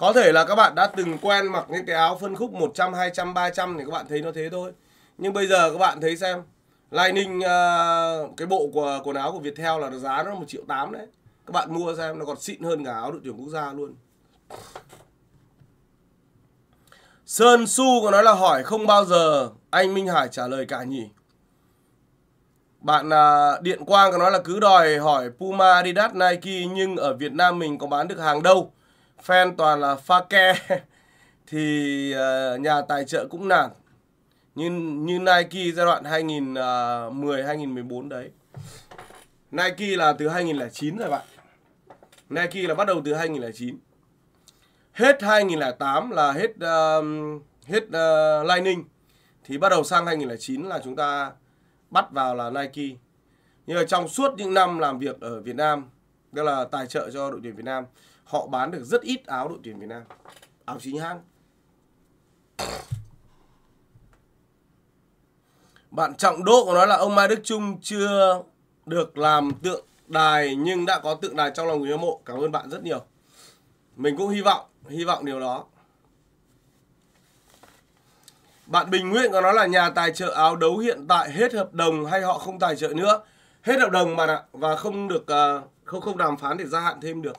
Có thể là các bạn đã từng quen mặc những cái áo phân khúc 100, 200, 300 thì các bạn thấy nó thế thôi. Nhưng bây giờ các bạn thấy xem, lining uh, cái bộ của quần áo của Viettel là giá nó 1 triệu 8 đấy. Các bạn mua xem nó còn xịn hơn cả áo đội tuyển quốc gia luôn. Sơn Su có nói là hỏi không bao giờ anh Minh Hải trả lời cả nhỉ. Bạn à, Điện Quang có nói là cứ đòi hỏi Puma, Adidas, Nike nhưng ở Việt Nam mình có bán được hàng đâu fan toàn là pha ke [laughs] thì ờ, nhà tài trợ cũng nản như như Nike giai đoạn 2010 2014 ờ, đấy. Nike là từ 2009 rồi bạn. Nike là bắt đầu từ 2009. Hết 2008 là hết uh, hết uh, Lightning thì bắt đầu sang 2009 là chúng ta bắt vào là Nike. Nhưng mà trong suốt những năm làm việc ở Việt Nam, tức là tài trợ cho đội tuyển Việt Nam họ bán được rất ít áo đội tuyển Việt Nam áo chính hãng bạn trọng đỗ của nó là ông Mai Đức Trung chưa được làm tượng đài nhưng đã có tượng đài trong lòng người hâm mộ cảm ơn bạn rất nhiều mình cũng hy vọng hy vọng điều đó bạn Bình Nguyễn của nó là nhà tài trợ áo đấu hiện tại hết hợp đồng hay họ không tài trợ nữa hết hợp đồng mà ạ và không được à, không không đàm phán để gia hạn thêm được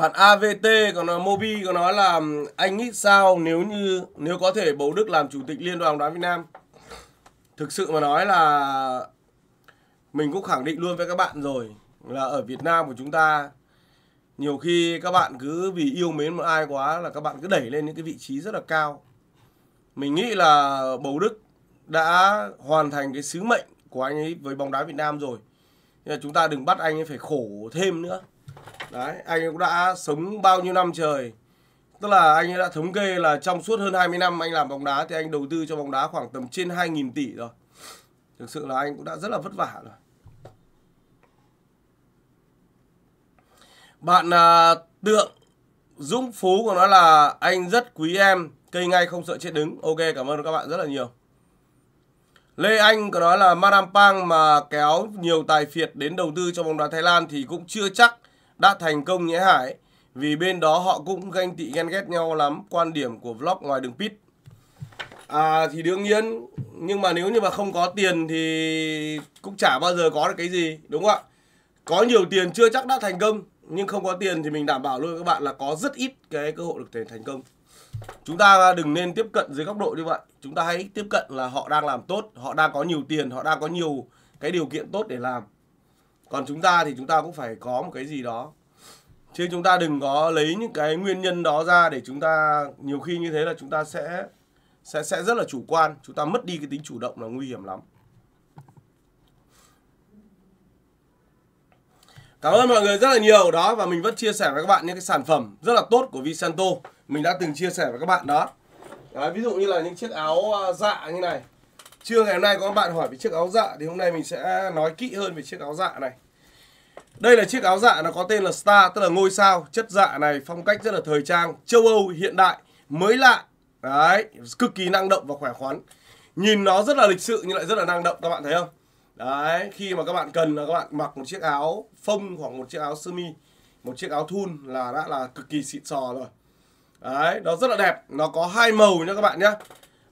bạn AVT còn nói, Mobi có nói là anh nghĩ sao nếu như nếu có thể bầu Đức làm chủ tịch Liên đoàn bóng đá Việt Nam thực sự mà nói là mình cũng khẳng định luôn với các bạn rồi là ở Việt Nam của chúng ta nhiều khi các bạn cứ vì yêu mến một ai quá là các bạn cứ đẩy lên những cái vị trí rất là cao mình nghĩ là bầu Đức đã hoàn thành cái sứ mệnh của anh ấy với bóng đá Việt Nam rồi. Nhưng chúng ta đừng bắt anh ấy phải khổ thêm nữa. Đấy, anh cũng đã sống bao nhiêu năm trời. Tức là anh đã thống kê là trong suốt hơn 20 năm anh làm bóng đá thì anh đầu tư cho bóng đá khoảng tầm trên 2.000 tỷ rồi. Thực sự là anh cũng đã rất là vất vả rồi. Bạn à, Tượng Dũng Phú của nó là anh rất quý em, cây ngay không sợ chết đứng. Ok, cảm ơn các bạn rất là nhiều. Lê Anh có nói là Madam Pang mà kéo nhiều tài phiệt đến đầu tư cho bóng đá Thái Lan thì cũng chưa chắc đã thành công nhé Hải. Vì bên đó họ cũng ganh tị ghen ghét nhau lắm, quan điểm của vlog ngoài đường pit. À thì đương nhiên, nhưng mà nếu như mà không có tiền thì cũng chả bao giờ có được cái gì, đúng không ạ? Có nhiều tiền chưa chắc đã thành công, nhưng không có tiền thì mình đảm bảo luôn các bạn là có rất ít cái cơ hội được thành công. Chúng ta đừng nên tiếp cận dưới góc độ như vậy. Chúng ta hãy tiếp cận là họ đang làm tốt, họ đang có nhiều tiền, họ đang có nhiều cái điều kiện tốt để làm còn chúng ta thì chúng ta cũng phải có một cái gì đó chứ chúng ta đừng có lấy những cái nguyên nhân đó ra để chúng ta nhiều khi như thế là chúng ta sẽ sẽ sẽ rất là chủ quan chúng ta mất đi cái tính chủ động là nguy hiểm lắm Cảm ơn mọi người rất là nhiều đó và mình vẫn chia sẻ với các bạn những cái sản phẩm rất là tốt của Vicento. Mình đã từng chia sẻ với các bạn đó. Đấy, ví dụ như là những chiếc áo à, dạ như này Trưa ngày hôm nay có bạn hỏi về chiếc áo dạ thì hôm nay mình sẽ nói kỹ hơn về chiếc áo dạ này. Đây là chiếc áo dạ nó có tên là Star tức là ngôi sao, chất dạ này phong cách rất là thời trang, châu Âu hiện đại, mới lạ. Đấy, cực kỳ năng động và khỏe khoắn. Nhìn nó rất là lịch sự nhưng lại rất là năng động các bạn thấy không? Đấy, khi mà các bạn cần là các bạn mặc một chiếc áo phông hoặc một chiếc áo sơ mi, một chiếc áo thun là đã là cực kỳ xịn sò rồi. Đấy, nó rất là đẹp, nó có hai màu nha các bạn nhé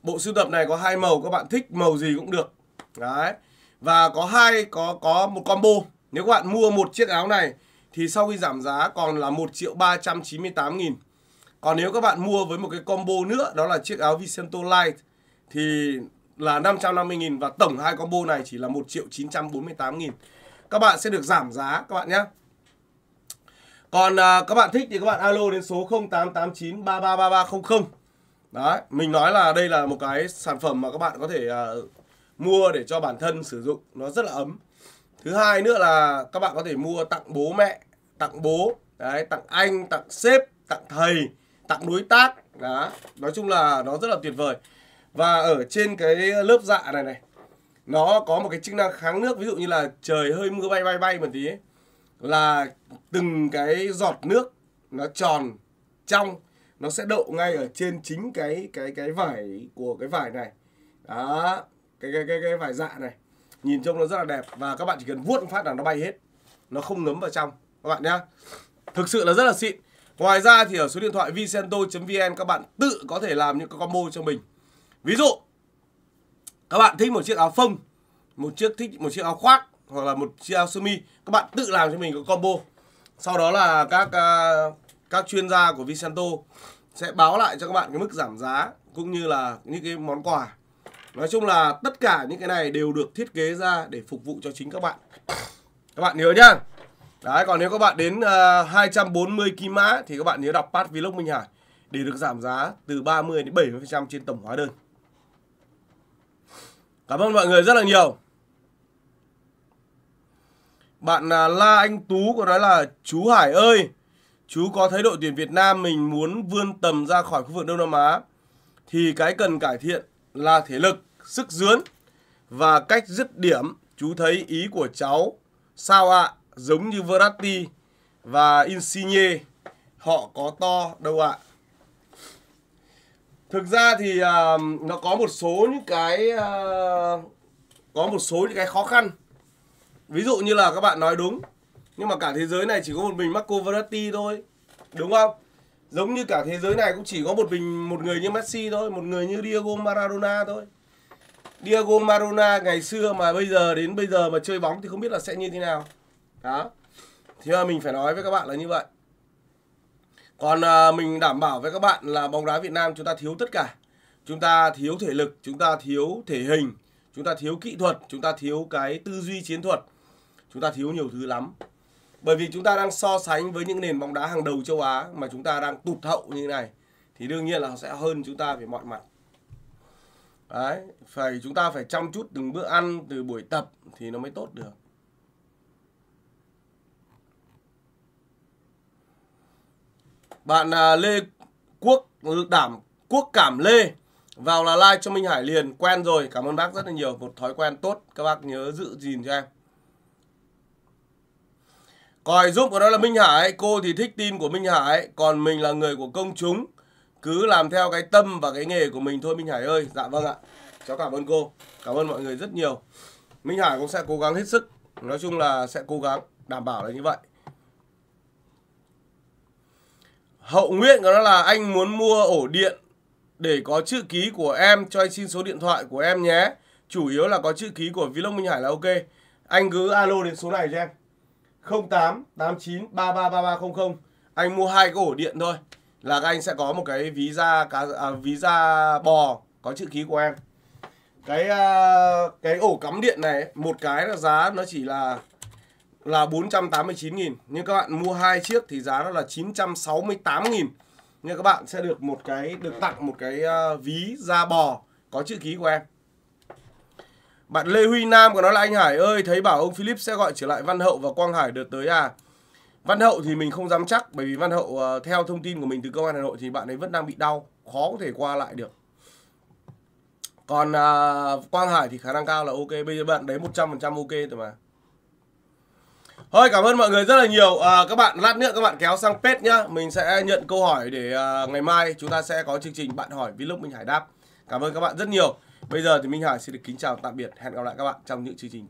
bộ sưu tập này có hai màu các bạn thích màu gì cũng được đấy và có hai có có một combo nếu các bạn mua một chiếc áo này thì sau khi giảm giá còn là 1 triệu 398 nghìn còn nếu các bạn mua với một cái combo nữa đó là chiếc áo Vicento Light thì là 550 nghìn và tổng hai combo này chỉ là 1 triệu 948 nghìn các bạn sẽ được giảm giá các bạn nhé còn à, các bạn thích thì các bạn alo đến số 0889 333300 Đấy, mình nói là đây là một cái sản phẩm mà các bạn có thể uh, mua để cho bản thân sử dụng nó rất là ấm. Thứ hai nữa là các bạn có thể mua tặng bố mẹ, tặng bố, đấy, tặng anh, tặng sếp, tặng thầy, tặng đối tác. Đó, nói chung là nó rất là tuyệt vời. Và ở trên cái lớp dạ này này nó có một cái chức năng kháng nước ví dụ như là trời hơi mưa bay bay bay một tí ấy, là từng cái giọt nước nó tròn trong nó sẽ đậu ngay ở trên chính cái cái cái vải của cái vải này đó cái cái cái, cái vải dạ này nhìn trông nó rất là đẹp và các bạn chỉ cần vuốt phát là nó bay hết nó không ngấm vào trong các bạn nhá thực sự là rất là xịn ngoài ra thì ở số điện thoại vicento.vn các bạn tự có thể làm những cái combo cho mình ví dụ các bạn thích một chiếc áo phông một chiếc thích một chiếc áo khoác hoặc là một chiếc áo sơ mi các bạn tự làm cho mình cái combo sau đó là các uh, các chuyên gia của Vicento sẽ báo lại cho các bạn cái mức giảm giá cũng như là những cái món quà. Nói chung là tất cả những cái này đều được thiết kế ra để phục vụ cho chính các bạn. Các bạn nhớ nhá. Đấy, còn nếu các bạn đến uh, ờ, 240 kim mã thì các bạn nhớ đọc pass Vlog Minh Hải để được giảm giá từ 30 đến 70% trên tổng hóa đơn. Cảm ơn mọi người rất là nhiều. Bạn uh, La Anh Tú có nói là chú Hải ơi, chú có thấy đội tuyển Việt Nam mình muốn vươn tầm ra khỏi khu vực Đông Nam Á thì cái cần cải thiện là thể lực, sức dướn và cách dứt điểm. Chú thấy ý của cháu sao ạ? À? Giống như Verratti và Insigne họ có to đâu ạ? À? Thực ra thì uh, nó có một số những cái uh, có một số những cái khó khăn. Ví dụ như là các bạn nói đúng nhưng mà cả thế giới này chỉ có một mình Marco Verratti thôi đúng không giống như cả thế giới này cũng chỉ có một mình một người như Messi thôi một người như Diego Maradona thôi Diego Maradona ngày xưa mà bây giờ đến bây giờ mà chơi bóng thì không biết là sẽ như thế nào đó thì mà mình phải nói với các bạn là như vậy còn à, mình đảm bảo với các bạn là bóng đá Việt Nam chúng ta thiếu tất cả chúng ta thiếu thể lực chúng ta thiếu thể hình chúng ta thiếu kỹ thuật chúng ta thiếu cái tư duy chiến thuật chúng ta thiếu nhiều thứ lắm bởi vì chúng ta đang so sánh với những nền bóng đá hàng đầu châu Á mà chúng ta đang tụt hậu như thế này thì đương nhiên là họ sẽ hơn chúng ta về mọi mặt đấy phải chúng ta phải chăm chút từng bữa ăn từ buổi tập thì nó mới tốt được bạn à, Lê Quốc đảm Quốc Cảm Lê vào là like cho Minh Hải liền quen rồi cảm ơn bác rất là nhiều một thói quen tốt các bác nhớ giữ gìn cho em Còi giúp của nó là Minh Hải, cô thì thích tin của Minh Hải, còn mình là người của công chúng. Cứ làm theo cái tâm và cái nghề của mình thôi Minh Hải ơi. Dạ vâng ạ. Cháu cảm ơn cô. Cảm ơn mọi người rất nhiều. Minh Hải cũng sẽ cố gắng hết sức. Nói chung là sẽ cố gắng, đảm bảo là như vậy. Hậu nguyện của nó là anh muốn mua ổ điện để có chữ ký của em cho anh xin số điện thoại của em nhé. Chủ yếu là có chữ ký của Vlog Minh Hải là ok. Anh cứ alo đến số này cho em. 08 89 333300 anh mua hai cái ổ điện thôi là các anh sẽ có một cái ví da cá à, ví da bò có chữ ký của em cái à, cái ổ cắm điện này một cái là giá nó chỉ là là 489 000 nhưng các bạn mua hai chiếc thì giá nó là 968 000 nhưng các bạn sẽ được một cái được tặng một cái à, ví da bò có chữ ký của em bạn Lê Huy Nam còn nói là anh Hải ơi, thấy bảo ông Philip sẽ gọi trở lại Văn Hậu và Quang Hải đợt tới à. Văn Hậu thì mình không dám chắc bởi vì Văn Hậu ờ, theo thông tin của mình từ công an Hà Nội thì bạn ấy vẫn đang bị đau, khó có thể qua lại được. Còn uh, Quang Hải thì khả năng cao là ok, bây giờ bạn đấy 100% ok rồi mà. Thôi cảm ơn mọi người rất là nhiều à, Các bạn lát nữa các bạn kéo sang pet nhá Mình sẽ nhận câu hỏi để à, ngày mai chúng ta sẽ có chương trình Bạn hỏi Vlog Minh Hải đáp Cảm ơn các bạn rất nhiều Bây giờ thì Minh Hải xin được kính chào tạm biệt. Hẹn gặp lại các bạn trong những chương trình